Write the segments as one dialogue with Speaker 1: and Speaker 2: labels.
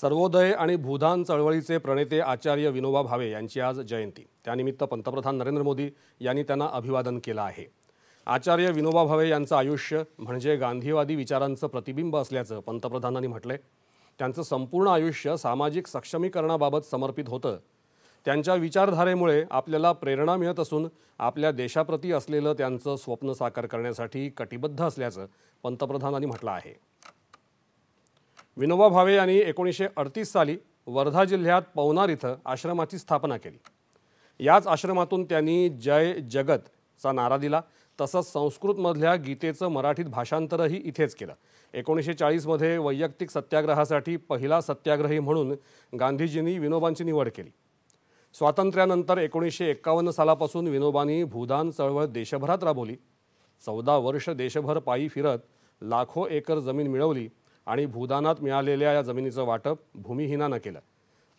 Speaker 1: सर्वोदय आणि भूदान चळवळीचे प्रणेते आचार्य विनोबा भावे यांची आज जयंती त्यानिमित्त पंतप्रधान नरेंद्र मोदी यांनी त्यांना अभिवादन केलं आहे आचार्य विनोबा भावे यांचं आयुष्य म्हणजे गांधीवादी विचारांचं प्रतिबिंब असल्याचं पंतप्रधानांनी म्हटलंय त्यांचं संपूर्ण आयुष्य सामाजिक सक्षमीकरणाबाबत समर्पित होतं त्यांच्या विचारधारेमुळे आपल्याला प्रेरणा मिळत असून आपल्या देशाप्रती असलेलं त्यांचं स्वप्न साकार करण्यासाठी कटिबद्ध असल्याचं पंतप्रधानांनी म्हटलं आहे विनोबा भावे यांनी एकोणीसशे अडतीस साली वर्धा जिल्ह्यात पवनार इथं आश्रमाची स्थापना केली याच आश्रमातून त्यांनी जय जगतचा नारा दिला तसंच संस्कृतमधल्या गीतेचं मराठीत भाषांतरही इथेच केलं एकोणीसशे चाळीसमध्ये वैयक्तिक सत्याग्रहासाठी पहिला सत्याग्रही म्हणून गांधीजींनी विनोबांची निवड केली स्वातंत्र्यानंतर एकोणीसशे एक्कावन्न सालापासून विनोबांनी भूदान चळवळ देशभरात राबवली चौदा वर्ष देशभर पायी फिरत लाखो एकर जमीन मिळवली आणि भूदानात मिळालेल्या या जमिनीचं वाटप भूमिहीनानं केलं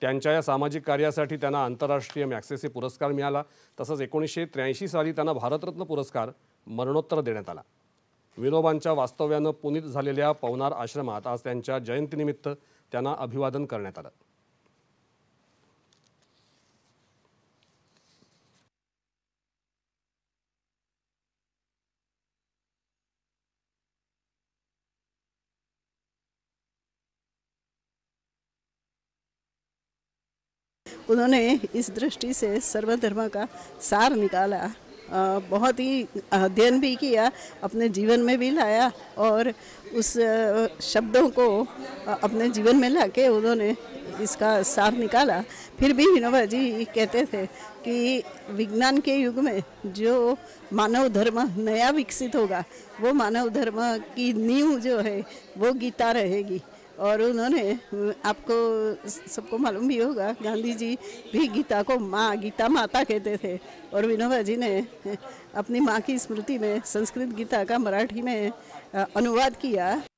Speaker 1: त्यांच्या या सामाजिक कार्यासाठी त्यांना आंतरराष्ट्रीय मॅक्सेसे पुरस्कार मिळाला तसंच एकोणीसशे त्र्याऐंशी साली त्यांना भारतरत्न पुरस्कार मरणोत्तर देण्यात आला विनोबांच्या वास्तव्यानं पुनीत झालेल्या पवनार आश्रमात आज त्यांच्या जयंतीनिमित्त त्यांना अभिवादन करण्यात आलं
Speaker 2: उन्होंने इस दृष्टि से सर्वधर्म का सार निकाला बहुत ही अध्ययन भी किया अपने जीवन में भी लाया और उस शब्दों को अपने जीवन में लाके उन्होंने इसका सार निकाला फिर भी विनोबा जी कहते थे कि विज्ञान के युग में जो मानव धर्म नया विकसित होगा वो मानव धर्म की नींव जो है वो गीता रहेगी और उन्होंने आपको सबको मालूम भी होगा गांधी जी भी गीता को माँ गीता माता कहते थे और विनोबा जी ने अपनी माँ की स्मृति में संस्कृत गीता का मराठी में अनुवाद किया